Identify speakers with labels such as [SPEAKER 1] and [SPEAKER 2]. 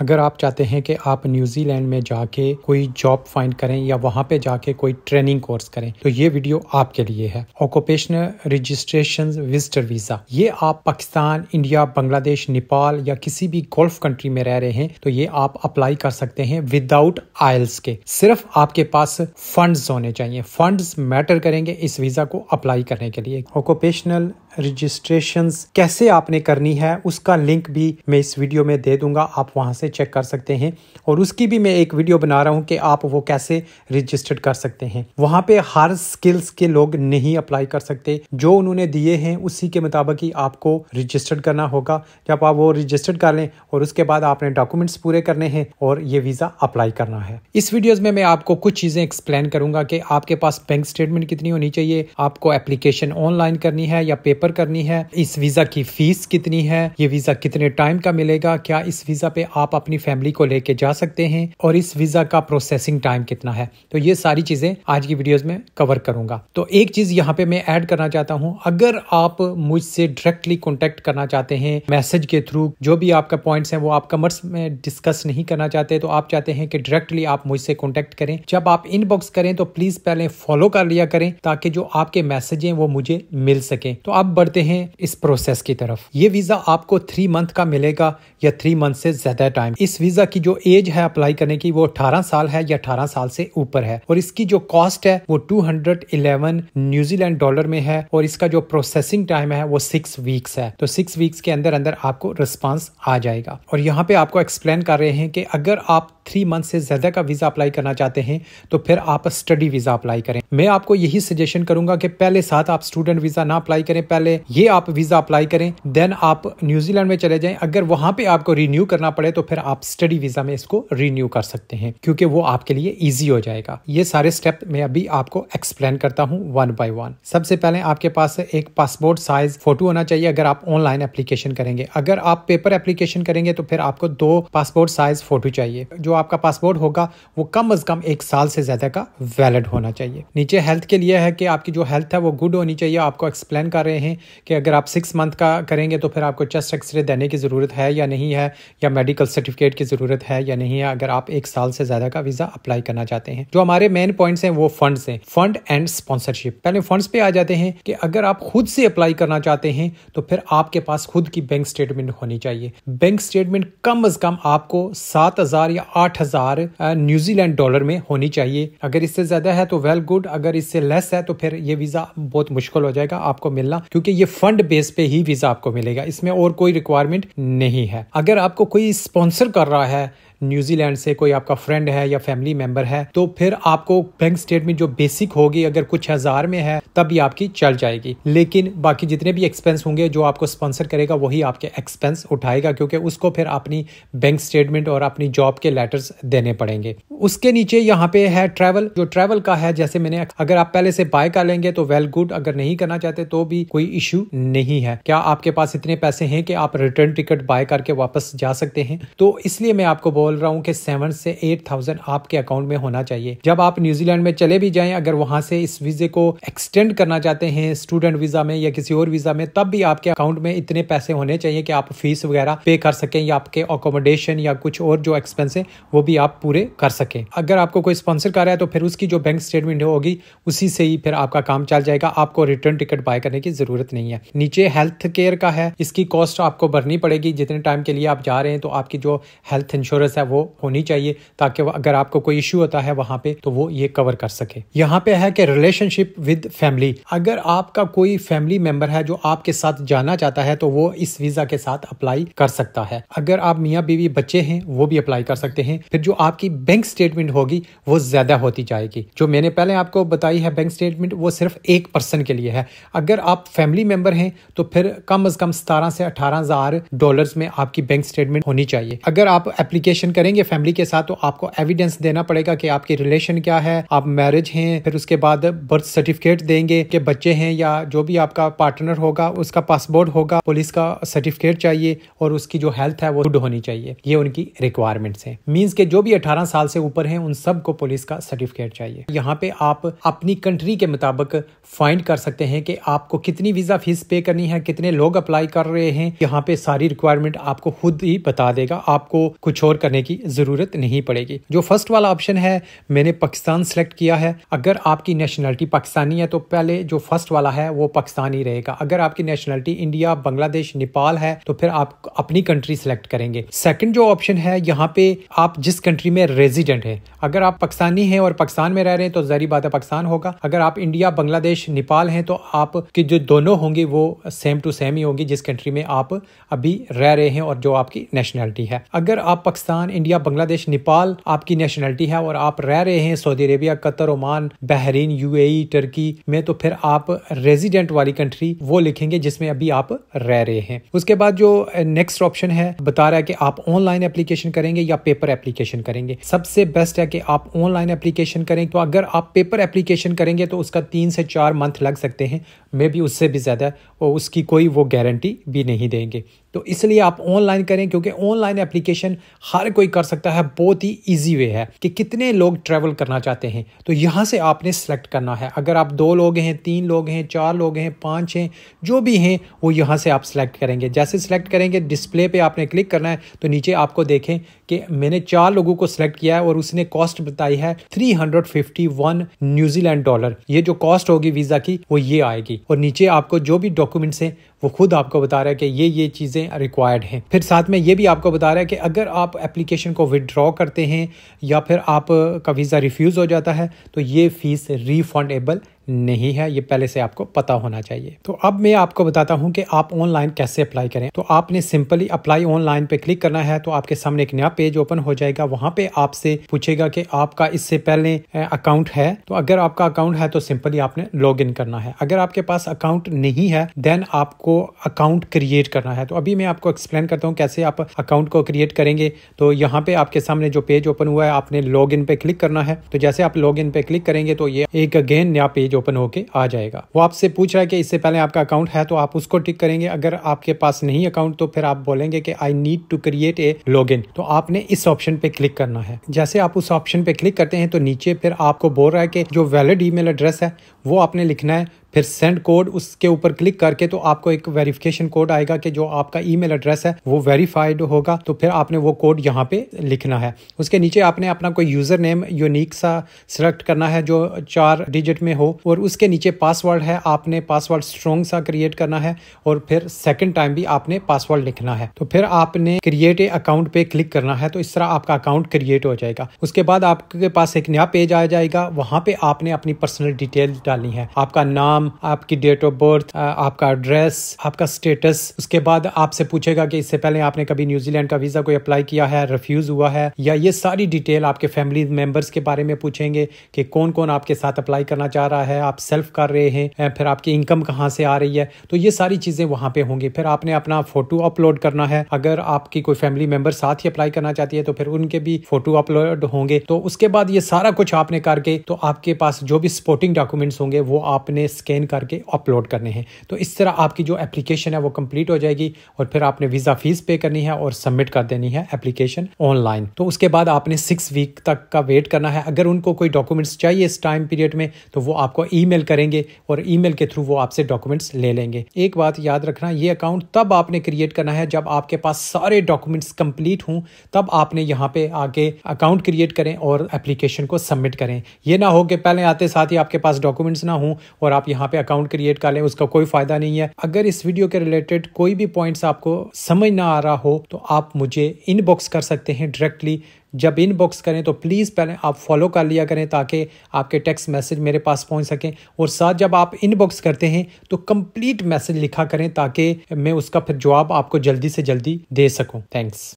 [SPEAKER 1] अगर आप चाहते हैं कि आप न्यूजीलैंड में जाके कोई जॉब फाइंड करें या वहां पे जाके कोई ट्रेनिंग कोर्स करें तो ये वीडियो आपके लिए है ऑक्यूपेशनल रजिस्ट्रेशन विजिटर वीजा ये आप पाकिस्तान इंडिया बांग्लादेश नेपाल या किसी भी गोल्फ कंट्री में रह रहे हैं तो ये आप अप्लाई कर सकते हैं विदाउट आयल्स के सिर्फ आपके पास फंड होने चाहिए फंड मैटर करेंगे इस वीजा को अप्लाई करने के लिए ऑक्यूपेशनल रजिस्ट्रेशन कैसे आपने करनी है उसका लिंक भी मैं इस वीडियो में दे दूंगा आप वहां से से चेक कर सकते हैं और उसकी भी मैं एक वीडियो बना रहा हूँ कि आप वो कैसे रजिस्टर्ड कर सकते हैं वहाँ पे हर स्किल्स के लोग नहीं अप्लाई कर सकते जो उन्होंने दिए हैं उसी के मुताबिक ही आपको रजिस्टर्ड करना होगा जब आप वो रजिस्टर्ड कर लें और उसके बाद आपने डॉक्यूमेंट्स पूरे करने हैं और ये वीज़ा अप्लाई करना है इस वीडियोज़ में मैं आपको कुछ चीज़ें एक्सप्लेन करूँगा कि आपके पास बैंक स्टेटमेंट कितनी होनी चाहिए आपको एप्लीकेशन ऑनलाइन करनी है या पेपर करनी है इस वीज़ा की फीस कितनी है ये वीज़ा कितने टाइम का मिलेगा क्या इस वीज़ा पे आप आप अपनी फैमिली को लेके जा सकते हैं और इस वीज़ा का प्रोसेसिंग टाइम कितना है तो ये सारी चीज़ें आज की वीडियोज़ में कवर करूंगा तो एक चीज़ यहाँ पे मैं ऐड करना चाहता हूँ अगर आप मुझसे डायरेक्टली कॉन्टेक्ट करना चाहते हैं मैसेज के थ्रू जो भी आपका पॉइंट है वो आप कमर्स में डिस्कस नहीं करना चाहते तो आप चाहते हैं कि डायरेक्टली आप मुझसे कॉन्टेक्ट करें जब आप इनबॉक्स करें तो प्लीज़ पहले फॉलो कर लिया करें ताकि जो आपके मैसेज हैं वो मुझे मिल सके तो आप बढ़ते हैं इस प्रोसेस की तरफ ये वीज़ा आपको थ्री मंथ का मिलेगा या थ्री मंथ से ज़्यादा टाइम टाइम इस वीजा की जो एज है अप्लाई करने की वो अठारह साल है या अठारह साल से ऊपर है और इसकी जो कॉस्ट है वो टू न्यूजीलैंड डॉलर में है और इसका जो प्रोसेसिंग टाइम है वो सिक्स वीक्स है तो सिक्स वीक्स के अंदर अंदर आपको रिस्पॉन्स आ जाएगा और यहाँ पे आपको एक्सप्लेन कर रहे हैं कि अगर आप थ्री मंथ से ज़्यादा का वीज़ा अप्लाई करना चाहते हैं तो फिर आप स्टडी वीज़ा अप्लाई करें मैं आपको यही सजेशन करूंगा कि पहले साथ आप स्टूडेंट वीज़ा ना अप्लाई करें पहले ये आप वीज़ा अप्लाई करें देन आप न्यूजीलैंड में चले जाएं अगर वहां पे आपको रिन्यू करना पड़े तो फिर फिर आप स्टडी वीजा में इसको रिन्यू कर सकते हैं क्योंकि वो आपके लिए ईजी हो जाएगा ये सारे स्टेप मैं अभी आपको एक्सप्लेन करता हूँ वन बाय वन सबसे पहले आपके पास एक पासपोर्ट साइज फोटो होना चाहिए अगर आप ऑनलाइन एप्लीकेशन करेंगे अगर आप पेपर एप्लीकेशन करेंगे तो फिर आपको दो पासपोर्ट साइज फोटो चाहिए जो आपका पासपोर्ट होगा वो कम अज कम एक साल से ज्यादा का वैलिड होना चाहिए नीचे हेल्थ के लिए है कि आपकी जो हेल्थ है वो गुड होनी चाहिए आपको एक्सप्लेन कर रहे हैं कि अगर आप सिक्स मंथ का करेंगे तो फिर आपको चेस्ट एक्सरे देने की जरूरत है या नहीं है या मेडिकल सर्टिफिकेट की ज़रूरत है या नहीं है अगर आप एक साल से ज़्यादा का वीज़ा अप्लाई करना चाहते हैं जो हमारे मेन पॉइंट्स हैं वो फंड्स हैं फंड एंड स्पॉन्सरशिप पहले फंड्स पे आ जाते हैं कि अगर आप खुद से अप्लाई करना चाहते हैं तो फिर आपके पास खुद की बैंक स्टेटमेंट होनी चाहिए बैंक स्टेटमेंट कम अज कम आपको सात हजार या आठ हजार न्यूजीलैंड डॉलर में होनी चाहिए अगर इससे ज्यादा है तो वेल गुड अगर इससे लेस है तो फिर ये वीजा बहुत मुश्किल हो जाएगा आपको मिलना क्योंकि ये फंड बेस पे ही वीजा आपको मिलेगा इसमें और कोई रिक्वायरमेंट नहीं है अगर आपको कोई स्पॉन्सर स्पॉन्सर कर रहा है न्यूजीलैंड से कोई आपका फ्रेंड है या फैमिली मेंबर है तो फिर आपको बैंक स्टेटमेंट जो बेसिक होगी अगर कुछ हज़ार में है तब ये आपकी चल जाएगी लेकिन बाकी जितने भी एक्सपेंस होंगे जो आपको स्पॉन्सर करेगा वही आपके एक्सपेंस उठाएगा क्योंकि उसको फिर अपनी बैंक स्टेटमेंट और अपनी जॉब के लेटर्स देने पड़ेंगे उसके नीचे यहाँ पे है ट्रैवल जो ट्रैवल का है जैसे मैंने अगर आप पहले से बाय कर लेंगे तो वेल गुड अगर नहीं करना चाहते तो भी कोई इश्यू नहीं है क्या आपके पास इतने पैसे हैं कि आप रिटर्न टिकट बाय करके वापस जा सकते हैं तो इसलिए मैं आपको बोल रहा हूँ कि सेवन से एट थाउजेंड आपके अकाउंट में होना चाहिए जब आप न्यूजीलैंड में चले भी जाएं अगर वहां से इस वीजे को एक्सटेंड करना चाहते हैं स्टूडेंट वीजा में या किसी और वीजा में तब भी आपके अकाउंट में इतने पैसे होने चाहिए कि आप फीस वगैरह पे कर सकें या आपके अकोमोडेशन या कुछ और जो एक्सपेंस है वो भी आप पूरे कर सकें अगर आपको कोई स्पॉन्सर कर रहा है तो फिर उसकी जो बैंक स्टेटमेंट होगी उसी से ही फिर आपका काम चल जाएगा आपको रिटर्न टिकट बाय करने की जरूरत नहीं है नीचे हेल्थ केयर का है इसकी कॉस्ट आपको भरनी पड़ेगी जितने टाइम के लिए आप जा रहे हैं तो आपकी जो हेल्थ इंश्योरेंस प्रोसेस है वो होनी चाहिए ताकि अगर आपको कोई इश्यू होता है वहां पे तो वो ये कवर कर सके यहाँ पे है कि रिलेशनशिप विद फैमिली अगर आपका कोई फैमिली मेंबर है जो आपके साथ जाना चाहता है तो वो इस वीजा के साथ अप्लाई कर सकता है अगर आप मियाँ बीवी बच्चे हैं वो भी अप्लाई कर सकते हैं फिर जो आपकी बैंक स्टेटमेंट होगी वो ज्यादा होती जाएगी जो मैंने पहले आपको बताई है बैंक स्टेटमेंट वो सिर्फ एक पर्सन के लिए है अगर आप फैमिली मेंबर हैं तो फिर कम अज कम सतारह से अठारह हजार डॉलर में आपकी बैंक स्टेटमेंट होनी चाहिए अगर आप एप्लीकेशन रिलेशन करेंगे फैमिली के साथ तो आपको एविडेंस देना पड़ेगा कि आपके रिलेशन क्या है आप मैरिज हैं फिर उसके बाद बर्थ सर्टिफिकेट देंगे कि बच्चे हैं या जो भी आपका पार्टनर होगा उसका पासपोर्ट होगा पुलिस का सर्टिफिकेट चाहिए और उसकी जो हेल्थ है वो गुड होनी चाहिए ये उनकी रिक्वायरमेंट्स हैं मींस के जो भी 18 साल से ऊपर हैं उन सबको पुलिस का सर्टिफिकेट चाहिए यहाँ पे आप अपनी कंट्री के मुताबिक फाइंड कर सकते हैं कि आपको कितनी वीज़ा फीस पे करनी है कितने लोग अप्लाई कर रहे हैं यहाँ पे सारी रिक्वायरमेंट आपको खुद ही बता देगा आपको कुछ और करने करने की ज़रूरत नहीं पड़ेगी जो फर्स्ट वाला ऑप्शन है मैंने पाकिस्तान सेलेक्ट किया है अगर आपकी नेशनलिटी पाकिस्तानी है तो पहले जो फर्स्ट वाला है वो ही रहेगा अगर आपकी नेशनलिटी इंडिया बांग्लादेश नेपाल है तो फिर आप अपनी कंट्री सेलेक्ट करेंगे सेकंड जो ऑप्शन है यहाँ पे आप जिस कंट्री में रेजिडेंट है अगर आप पाकिस्तानी हैं और पाकिस्तान में रह रहे हैं तो जहरी बात है पाकिस्तान होगा अगर आप इंडिया बांग्लादेश नेपाल हैं तो आपके जो दोनों होंगे वो सेम टू सेम ही होंगी जिस कंट्री में आप अभी रह रहे हैं और जो आपकी नेशनलिटी है अगर आप पाकिस्तान पाकिस्तान इंडिया बांग्लादेश नेपाल आपकी नेशनलिटी है और आप रह रहे हैं Saudi Arabia Qatar Oman Bahrain UAE Turkey e, में तो फिर आप रेजिडेंट वाली कंट्री वो लिखेंगे जिसमें अभी आप रह रहे हैं उसके बाद जो नेक्स्ट ऑप्शन है बता रहा है कि आप ऑनलाइन एप्लीकेशन करेंगे या पेपर एप्लीकेशन करेंगे सबसे बेस्ट है कि आप ऑनलाइन एप्लीकेशन करें तो अगर आप पेपर एप्लीकेशन करेंगे तो उसका तीन से चार मंथ लग सकते हैं मे बी उससे भी ज़्यादा और उसकी कोई वो गारंटी भी नहीं देंगे तो इसलिए आप ऑनलाइन करें क्योंकि ऑनलाइन एप्लीकेशन हर कोई कर सकता है बहुत ही ईजी वे है कि कितने लोग ट्रैवल करना चाहते हैं तो यहाँ से आपने सेलेक्ट करना है अगर आप दो लोग हैं तीन लोग हैं चार लोग हैं पाँच हैं जो भी हैं वो यहाँ से आप सेलेक्ट करेंगे जैसे सेलेक्ट करेंगे डिस्प्ले पर आपने क्लिक करना है तो नीचे आपको देखें कि मैंने चार लोगों को सिलेक्ट किया है और उसने कॉस्ट बताई है थ्री न्यूजीलैंड डॉलर ये जो कॉस्ट होगी वीज़ा की वो ये आएगी और नीचे आपको जो भी डॉक्यूमेंट्स हैं वो खुद आपको बता रहा है कि ये ये चीज़ें रिक्वायर्ड हैं फिर साथ में ये भी आपको बता रहा है कि अगर आप एप्लीकेशन को विदड्रॉ करते हैं या फिर आपका वीज़ा रिफ्यूज़ हो जाता है तो ये फ़ीस रिफंडेबल नहीं है ये पहले से आपको पता होना चाहिए तो अब मैं आपको बताता हूं कि आप ऑनलाइन कैसे अप्लाई करें तो आपने सिंपली अप्लाई ऑनलाइन पे क्लिक करना है तो आपके सामने एक नया पेज ओपन हो जाएगा वहां पे आपसे पूछेगा कि आपका इससे पहले अकाउंट है तो अगर आपका अकाउंट है तो सिंपली आपने लॉग करना है अगर आपके पास अकाउंट नहीं है देन आपको अकाउंट क्रिएट करना है तो अभी मैं आपको एक्सप्लेन करता हूँ कैसे आप अकाउंट को क्रिएट करेंगे तो यहाँ पे आपके सामने जो पेज ओपन हुआ है आपने लॉग पे क्लिक करना है तो जैसे आप लॉग पे क्लिक करेंगे तो ये एक अगेन नया पेज पेज ओपन होकर आ जाएगा वो आपसे पूछ रहा है कि इससे पहले आपका अकाउंट है तो आप उसको टिक करेंगे अगर आपके पास नहीं अकाउंट तो फिर आप बोलेंगे कि I need to create a log तो आपने इस ऑप्शन पे क्लिक करना है जैसे आप उस ऑप्शन पे क्लिक करते हैं तो नीचे फिर आपको बोल रहा है कि जो वैलिड ईमेल एड्रेस है वो आपने लिखना है फिर सेंड कोड उसके ऊपर क्लिक करके तो आपको एक वेरिफिकेशन कोड आएगा कि जो आपका ईमेल एड्रेस है वो वेरीफाइड होगा तो फिर आपने वो कोड यहाँ पे लिखना है उसके नीचे आपने अपना कोई यूज़र नेम यूनिक सा सिलेक्ट करना है जो चार डिजिट में हो और उसके नीचे पासवर्ड है आपने पासवर्ड स्ट्रॉन्ग सा क्रिएट करना है और फिर सेकेंड टाइम भी आपने पासवर्ड लिखना है तो फिर आपने क्रिएट ए अकाउंट पे क्लिक करना है तो इस तरह आपका अकाउंट क्रिएट हो जाएगा उसके बाद आपके पास एक नया पेज आ जाएगा वहां पे आपने अपनी पर्सनल डिटेल डालनी है आपका नाम नाम आपकी डेट ऑफ बर्थ आपका एड्रेस आपका स्टेटस उसके बाद आपसे पूछेगा कि इससे पहले आपने कभी न्यूजीलैंड का वीज़ा कोई अप्लाई किया है रिफ्यूज़ हुआ है या ये सारी डिटेल आपके फैमिली मेंबर्स के बारे में पूछेंगे कि कौन कौन आपके साथ अप्लाई करना चाह रहा है आप सेल्फ कर रहे हैं फिर आपकी इनकम कहाँ से आ रही है तो ये सारी चीज़ें वहां पर होंगी फिर आपने अपना फ़ोटो अपलोड करना है अगर आपकी कोई फैमिली मेंबर साथ ही अप्लाई करना चाहती है तो फिर उनके भी फ़ोटो अपलोड होंगे तो उसके बाद ये सारा कुछ आपने करके तो आपके पास जो भी सपोर्टिंग डॉक्यूमेंट्स होंगे वो आपने स्कैन स्कैन करके अपलोड करने हैं तो इस तरह आपकी जो एप्लीकेशन है वो कंप्लीट हो जाएगी और फिर आपने वीज़ा फीस पे करनी है और सबमिट कर देनी है एप्लीकेशन ऑनलाइन तो उसके बाद आपने सिक्स वीक तक का वेट करना है अगर उनको कोई डॉक्यूमेंट्स चाहिए इस टाइम पीरियड में तो वो आपको ई करेंगे और ई के थ्रू वो आपसे डॉक्यूमेंट्स ले लेंगे एक बात याद रखना ये अकाउंट तब आपने क्रिएट करना है जब आपके पास सारे डॉक्यूमेंट्स कंप्लीट हों तब आपने यहाँ पे आके अकाउंट क्रिएट करें और एप्लीकेशन को सबमिट करें ये ना हो कि पहले आते साथ ही आपके पास डॉक्यूमेंट्स ना हों और आप यहाँ यहाँ पे अकाउंट क्रिएट कर लें उसका कोई फायदा नहीं है अगर इस वीडियो के रिलेटेड कोई भी पॉइंट्स आपको समझ ना आ रहा हो तो आप मुझे इनबॉक्स कर सकते हैं डायरेक्टली जब इनबॉक्स करें तो प्लीज़ पहले आप फॉलो कर लिया करें ताकि आपके टेक्स्ट मैसेज मेरे पास पहुंच सकें और साथ जब आप इनबॉक्स करते हैं तो कंप्लीट मैसेज लिखा करें ताकि मैं उसका फिर जवाब आपको जल्दी से जल्दी दे सकूं थैंक्स